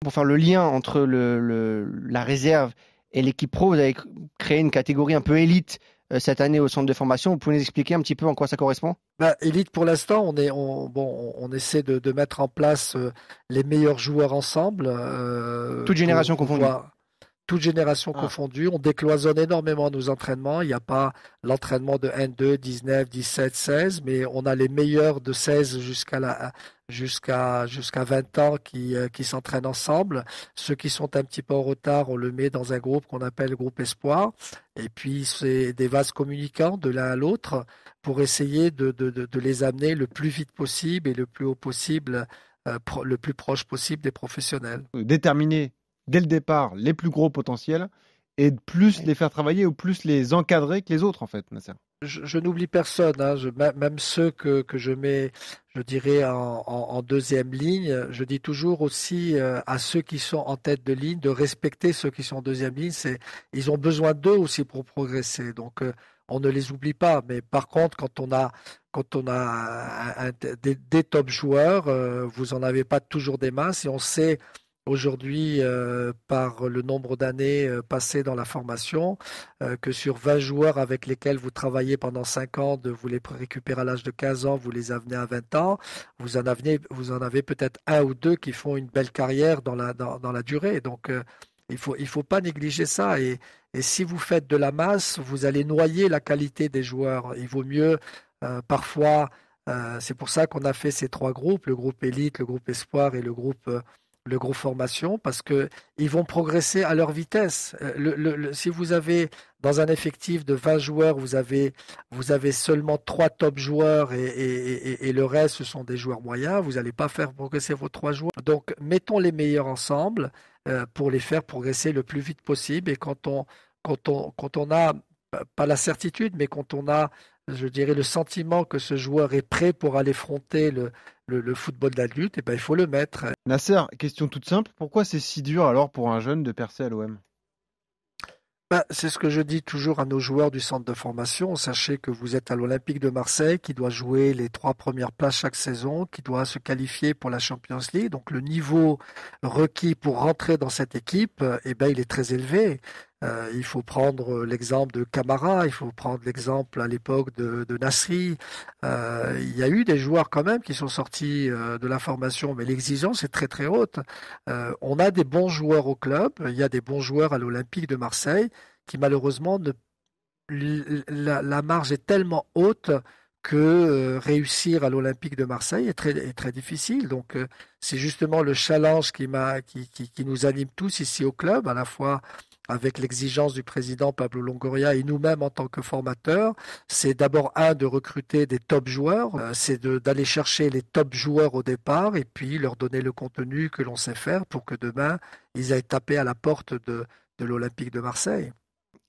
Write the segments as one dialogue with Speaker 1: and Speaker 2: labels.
Speaker 1: pour faire le lien entre le, le, la réserve et l'équipe pro, vous avez créé une catégorie un peu élite euh, cette année au centre de formation. Vous pouvez nous expliquer un petit peu en quoi ça correspond bah, élite pour l'instant, on, est, on, bon, on essaie de, mettre en place euh, les meilleurs joueurs ensemble. Euh, Toute génération confondue toutes générations ah. confondues. On décloisonne énormément nos entraînements. Il n'y a pas l'entraînement de N2, 19, 17, 16, mais on a les meilleurs de 16 jusqu'à la, 20 ans euh, qui, s'entraînent ensemble. Ceux qui sont un petit peu en retard, on le met dans un groupe qu'on appelle groupe espoir. Et puis, c'est des vases communicants de l'un à l'autre pour essayer de, les amener le plus vite possible et le plus haut possible, euh, le plus proche possible des professionnels. Déterminer dès le départ les plus gros potentiels et plus les faire travailler ou plus les encadrer que les autres, en fait, je, n'oublie personne, hein. même ceux que, je mets, je dirais, en, deuxième ligne. Je dis toujours aussi euh, à ceux qui sont en tête de ligne de respecter ceux qui sont en deuxième ligne. C'est, ils ont besoin d'eux aussi pour progresser. Donc, euh, on ne les oublie pas. Mais par contre, quand on a, quand on a des, top joueurs, euh, vous n'en avez pas toujours des masses et on sait aujourd'hui euh, par le nombre d'années euh, passées dans la formation, euh, que sur 20 joueurs avec lesquels vous travaillez pendant 5 ans, de, vous les récupérez à l'âge de 15 ans, vous les amenez à 20 ans, vous en avez, peut-être un ou deux qui font une belle carrière dans la, dans la durée. Donc, il faut, il faut pas négliger ça. Et, et si vous faites de la masse, vous allez noyer la qualité des joueurs. Il vaut mieux parfois... c'est pour ça qu'on a fait ces trois groupes, le groupe élite, le groupe espoir et le groupe le gros formation parce que ils vont progresser à leur vitesse. Euh, le, si vous avez dans un effectif de 20 joueurs, vous avez, vous avez seulement trois top joueurs et, et, le reste, ce sont des joueurs moyens. Vous n'allez pas faire progresser vos trois joueurs. Donc, mettons les meilleurs ensemble euh, pour les faire progresser le plus vite possible. Et quand on, quand on, quand on a, pas la certitude, mais quand on a je dirais, le sentiment que ce joueur est prêt pour aller fronter le, football de la lutte, et eh ben, il faut le mettre. Nasser, question toute simple, pourquoi c'est si dur alors pour un jeune de percer à l'OM ben, c'est ce que je dis toujours à nos joueurs du centre de formation. Sachez que vous êtes à l'Olympique de Marseille, qui doit jouer les trois premières places chaque saison, qui doit se qualifier pour la Champions League. Donc le niveau requis pour rentrer dans cette équipe, eh ben, il est très élevé. Euh, il faut prendre euh, l'exemple de Camara, il faut prendre l'exemple à l'époque de, de Nasri. Euh, il y a eu des joueurs quand même qui sont sortis de la formation, mais l'exigence est très très haute. on a des bons joueurs au club, il y a des bons joueurs à l'Olympique de Marseille qui malheureusement la, marge est tellement haute que réussir à l'Olympique de Marseille est très, très difficile. Donc c'est justement le challenge qui nous anime tous ici au club, à la fois avec l'exigence du président Pablo Longoria et nous-mêmes en tant que formateurs, c'est d'abord un de recruter des top joueurs, euh, c'est d'aller chercher les top joueurs au départ et puis leur donner le contenu que l'on sait faire pour que demain ils aillent taper à la porte de, l'Olympique de Marseille.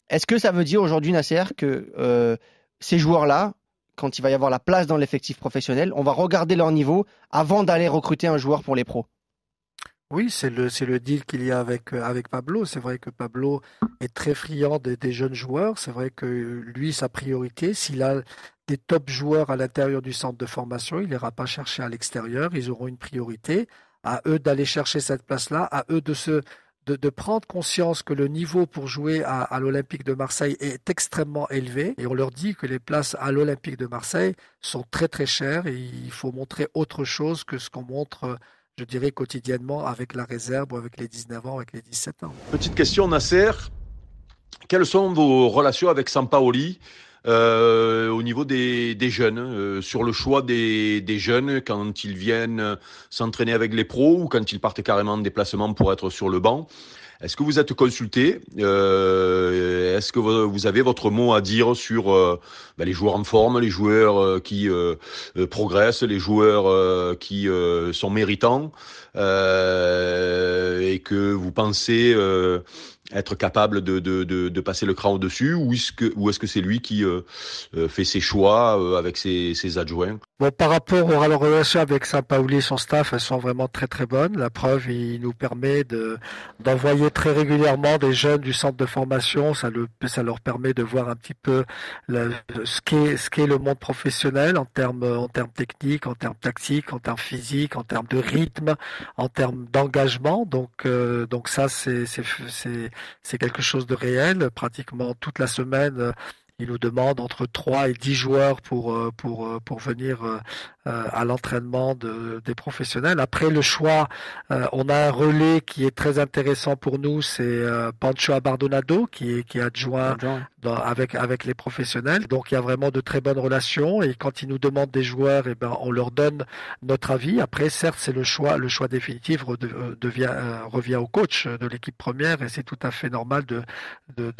Speaker 1: Est-ce que ça veut dire aujourd'hui, Nasser, que euh, ces joueurs-là, quand il va y avoir la place dans l'effectif professionnel, on va regarder leur niveau avant d'aller recruter un joueur pour les pros oui, c'est le, le deal qu'il y a avec, euh, avec Pablo. C'est vrai que Pablo est très friand des, jeunes joueurs. C'est vrai que lui, sa priorité, s'il a des top joueurs à l'intérieur du centre de formation, il n'ira pas chercher à l'extérieur. Ils auront une priorité. À eux d'aller chercher cette place-là, à eux de se, de, prendre conscience que le niveau pour jouer à, à l'Olympique de Marseille est extrêmement élevé et on leur dit que les places à l'Olympique de Marseille sont très très chères et il faut montrer autre chose que ce qu'on montre euh, je dirais, quotidiennement avec la réserve, avec les 19 ans, avec les 17 ans.
Speaker 2: Petite question, Nasser. Quelles sont vos relations avec Sampaoli euh, au niveau des, jeunes, euh, sur le choix des, des, jeunes quand ils viennent s'entraîner avec les pros ou quand ils partent carrément en déplacement pour être sur le banc est-ce que vous êtes consulté euh, Est-ce que vous avez votre mot à dire sur euh, ben, les joueurs en forme, les joueurs euh, qui progressent, les joueurs qui sont méritants et que vous pensez être capable de, de, de, de, passer le cran au-dessus ou est-ce que ou est-ce que c'est lui qui euh, euh, fait ses choix euh, avec ses, ses adjoints
Speaker 1: bon, Par rapport aux relations avec Saint-Pauli et son staff, elles sont vraiment très très bonnes. La preuve, il nous permet de, d'envoyer très régulièrement des jeunes du centre de formation. Ça, le, ça leur permet de voir un petit peu ce, qu'est, ce qu'est le monde professionnel en termes, en termes techniques, en termes tactiques, en termes physiques, en termes de rythme, en termes d'engagement. Donc, donc ça, c'est, c'est c'est quelque chose de réel. Pratiquement toute la semaine, il nous demande entre 3 et 10 joueurs pour, euh, pour, euh, pour venir euh, à l'entraînement des professionnels. Après le choix, on a un relais qui est très intéressant pour nous, c'est Pancho Abardonado qui est, qui adjoint avec, avec les professionnels. Donc il y a vraiment de très bonnes relations et quand il nous demandent des joueurs, et eh ben, on leur donne notre avis. Après, certes, c'est le choix, le choix définitif revient revient au coach de l'équipe première et c'est tout à fait normal de, de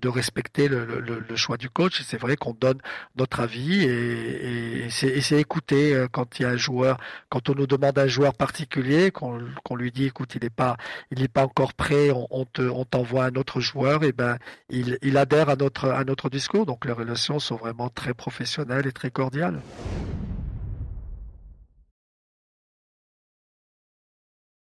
Speaker 1: de respecter le, choix du coach. C'est vrai qu'on donne notre avis et, c'est écouter euh, quand il y a un joueur, quand on nous demande un joueur particulier, qu'on lui dit écoute, il n'est pas, il pas encore prêt, on, on t'envoie un autre joueur, et ben il, adhère à notre à notre discours. Donc les relations sont vraiment très professionnelles et très cordiales.